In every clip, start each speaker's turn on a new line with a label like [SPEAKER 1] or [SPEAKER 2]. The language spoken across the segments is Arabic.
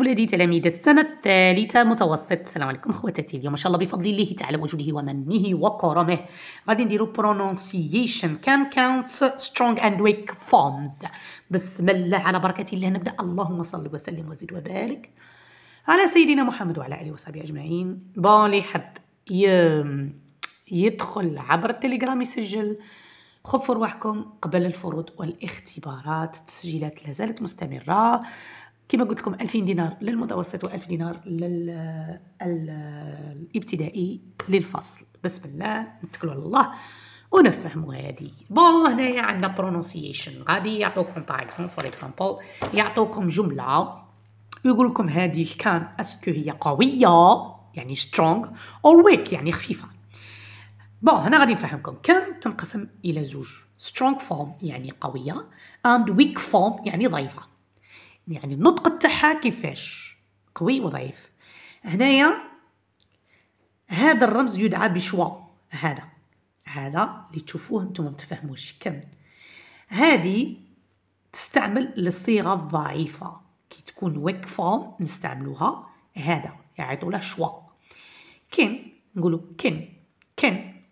[SPEAKER 1] ولادي تلاميذ السنة الثالثة متوسط السلام عليكم خواتاتي اليوم إن شاء الله بفضل الله تعالى وجوده ومنه وكرمه غادي نديرو pronunciation can count strong and weak forms بسم الله على بركة الله نبدأ اللهم صل وسلم وزد وبارك على سيدنا محمد وعلى آله وصحبه أجمعين بالي حب يدخل عبر التليجرام يسجل خفوا روحكم قبل الفروض والاختبارات التسجيلات لازالت مستمرة كما قلت لكم 2000 دينار للمتوسط و1000 دينار للابتدائي للفصل بسم الله نتكلوا على الله ونفهموا هذه بون هنايا عندنا برونونسيشن غادي يعطوكم باغ اكزومبل فور اكزومبل يعطوكم جمله يقول لكم هذه كان اسكو هي قويه يعني سترونغ او ويك يعني خفيفه بون هنا غادي نفهمكم كان تنقسم الى زوج سترونغ فورم يعني قويه اند ويك فورم يعني ضعيفه يعني النطق تاعها كيفاش قوي وضعيف هنايا هذا الرمز يدعى بشوا هذا هذا اللي تشوفوه نتوما متفهموش كم هذه تستعمل للصيغه الضعيفه كي تكون ويك فورم نستعملوها هذا يعيطوا له شوا كين نقولوا كين كين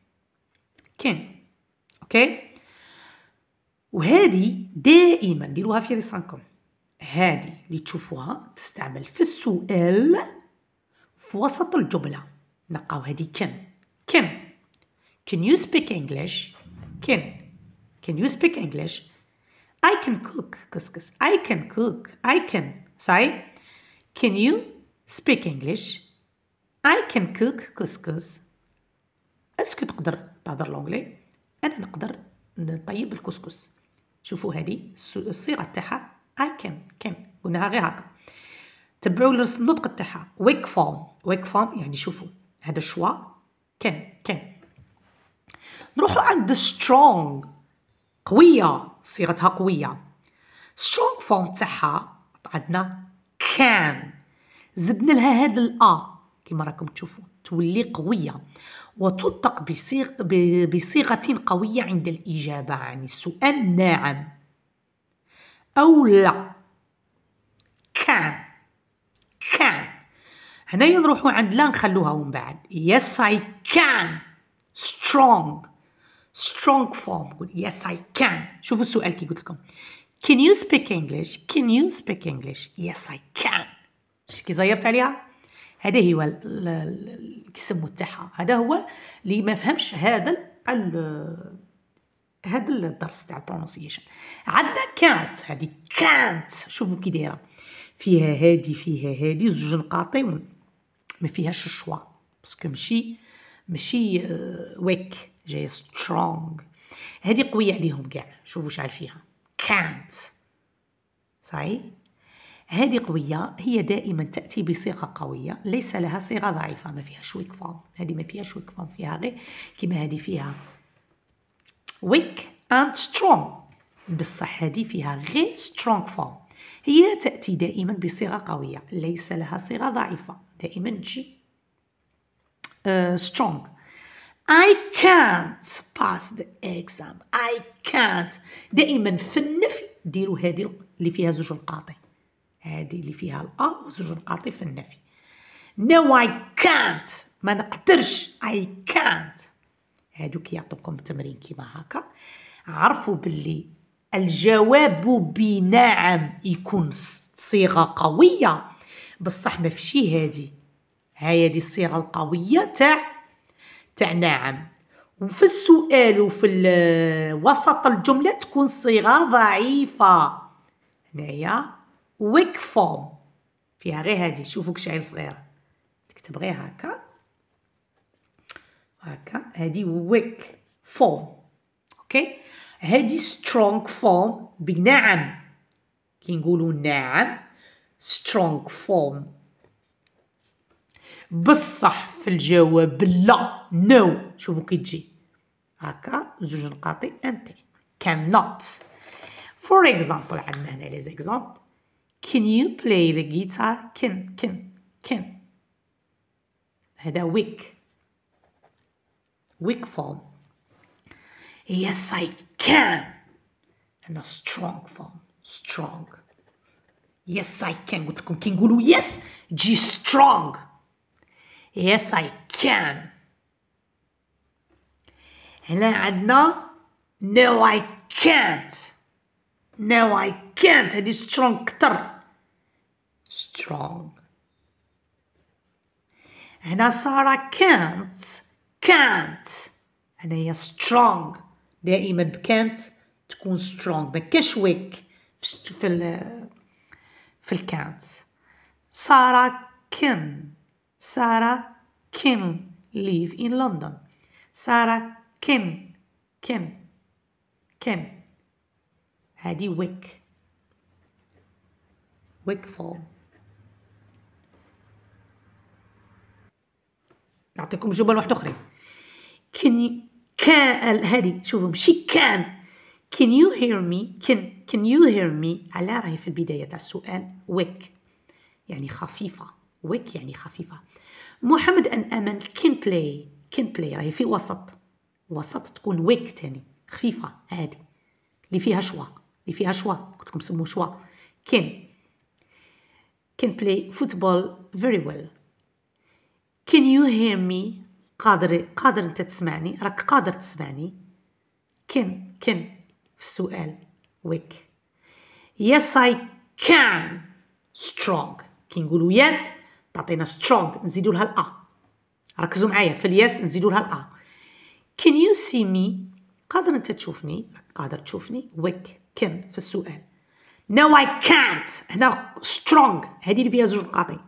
[SPEAKER 1] كين اوكي وهذه دائما ديروها في رسانكم هذه اللي تشوفوها تستعمل في السؤال في وسط الجملة نقاو هذه كان كان Can you speak English? Can Can you speak English? I can cook couscous. I can cook. I can. صحيح Can you speak English? I can cook couscous. اسكو تقدر تهضر لونجلي انا نقدر نطيب الكسكس شوفوا هذه الصيغه تاعها اي كان كان قلناها غير هكا تبعوا النطق تاعها ويك فورم ويك فورم يعني شوفوا هذا شوا كان كان نروحوا عند سترونغ قويه صيغتها قويه سترونغ فورم تاعها عندنا كان زدنا لها هذا الا كما راكم تشوفوا تولي قويه وتنطق بصيغ بصيغه قويه عند الاجابه عن يعني السؤال نعم أو لا كان كان هنايا نروحو عند لا نخلوها ومن بعد yes I can strong strong form yes I can شوفوا السؤال كي قلت لكم can you speak English can you speak English yes I can كي زيرت عليها هذا هو الكسمو تاعها هذا هو اللي ما فهمش هذا هذا الدرس تاع البرونسيشن عندنا كانت هذه كانت شوفوا كي دايره فيها هادي فيها هادي زوج نقاطي ما فيهاش الشوا باسكو ماشي ماشي آه، ويك جايه سترونغ هذه قويه عليهم كاع شوفوا شحال فيها كانت صاي هذه قوية هي دائما تأتي بصيغة قوية ليس لها صيغة ضعيفة ما فيها ويك فورم هذه ما فيها ويك فورم فيها غير كيما هذه فيها weak and strong بصح هذه فيها غير strong form هي تأتي دائما بصيغة قوية ليس لها صيغة ضعيفة دائما تجي uh, آه، strong I can't pass the exam I can't دائما في النفي ديروا هذه اللي فيها زوج القاطع هذه اللي فيها الأ آه، وزوج القاطع في النفي No I can't ما نقدرش I can't هادو كيعطوكم التمرين كيما هكا عرفوا باللي الجواب بنعم يكون صيغه قويه بصح ما فشي هادي هادي الصيغه القويه تاع تاع نعم وفي السؤال وفي وسط الجمله تكون صيغه ضعيفه هنايا ويك فورم فيها غير هادي شوفوا كشعيل صغيره تكتب غير هكا هكا هادي ويك فورم اوكي هادي strong فورم بنعم كي نقولوا نعم strong فورم بصح في الجواب لا نو no. شوفوا كي تجي هكا زوج نقاطي انت cannot for example عندنا هنا لي زيكزامبل can you play the guitar كان كان كان هذا ويك weak form. Yes, I can. And a strong form. Strong. Yes, I can. Com canguru, yes, G strong. Yes, I can. And then Adna. no I can't no I can't it's strong And strong هنا I can't can't هنايا strong دائما بكانت تكون strong ما كاش ويك في ال في الكانت سارة كن سارة كن ليف ان لندن سارة كن كن كن هادي ويك فول نعطيكم جمل واحد اخرين can كان هذه شوفوا ماشي كان can you hear me can can you hear me على راهي في البداية تاع السؤال ويك يعني خفيفة ويك يعني خفيفة محمد أن أمن can play can play راهي في وسط وسط تكون ويك تاني خفيفة هادي اللي فيها شوا اللي فيها شوا قلت لكم سموه شوا can can play football very well can you hear me قادر قادر انت تسمعني راك قادر تسمعني كن كن في السؤال ويك يس اي كان سترونغ كي نقولوا يس تعطينا سترونغ نزيدوا لها الأ ركزوا معايا في اليس نزيدوا لها الأ كان يو سي مي قادر انت تشوفني قادر تشوفني ويك كن في السؤال نو اي كانت هنا سترونغ هذه اللي فيها زوج قاطي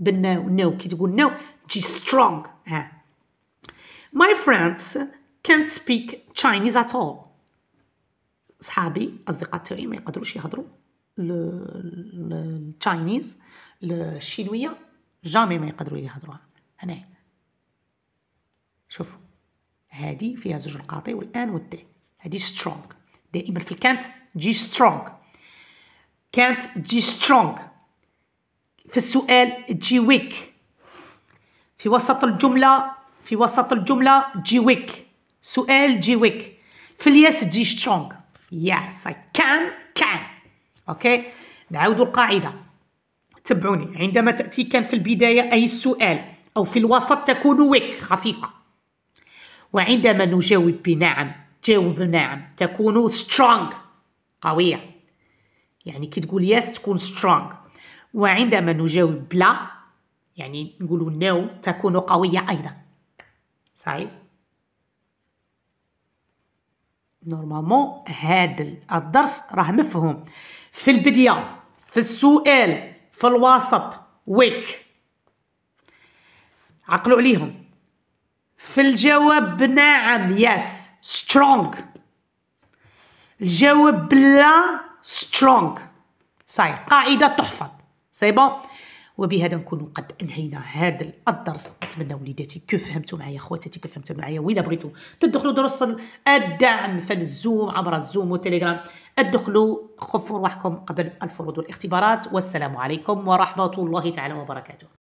[SPEAKER 1] بالنو نو كي تقول نو تجي سترونغ ها My friends can't speak Chinese at all. صحابي اصدقاء تاعي ما يقدروش يهضروا التشاينيز الشينويه جامي ما يقدروا يهضروها هنا شوفوا هذه فيها زوج القاطي والان والت هذه سترونغ دائما في الكانت جي سترونغ كانت جي سترونغ في السؤال جي ويك في وسط الجملة في وسط الجملة جيويك سؤال جيويك في الياس تجي سترونغ يس اي كان كان اوكي نعاودو القاعدة تبعوني عندما تأتي كان في البداية أي السؤال أو في الوسط تكون ويك خفيفة وعندما نجاوب بنعم تجاوب نعم تكون سترونغ قوية يعني كي تقول يس تكون سترونغ وعندما نجاوب بلا يعني نقول نو تكون قوية أيضا صحيح نورمالمون هاد الدرس راه مفهوم في البداية في السؤال في الوسط ويك عقلوا عليهم في الجواب نعم يس سترونغ الجواب لا سترونغ صاي قاعدة تحفظ سي بون وبهذا نكون قد انهينا هذا الدرس نتمنى وليداتي كيف فهمتوا معايا خواتاتي كيف فهمتوا معايا وين بغيتوا تدخلوا دروس الدعم في الزوم عبر الزوم والتليجرام ادخلوا خفوا روحكم قبل الفروض والاختبارات والسلام عليكم ورحمه الله تعالى وبركاته